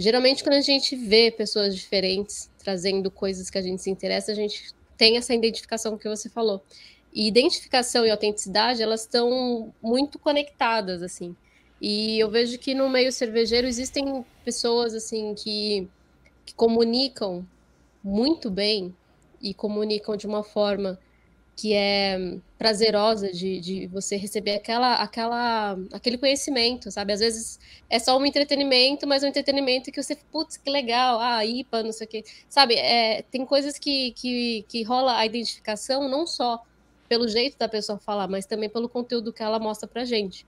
Geralmente, quando a gente vê pessoas diferentes trazendo coisas que a gente se interessa, a gente tem essa identificação que você falou. E identificação e autenticidade, elas estão muito conectadas, assim. E eu vejo que no meio cervejeiro existem pessoas, assim, que, que comunicam muito bem e comunicam de uma forma que é prazerosa de, de você receber aquela, aquela, aquele conhecimento, sabe? Às vezes é só um entretenimento, mas um entretenimento que você, putz, que legal, ah, IPA, não sei o quê. Sabe, é, tem coisas que, que, que rola a identificação não só pelo jeito da pessoa falar, mas também pelo conteúdo que ela mostra pra gente.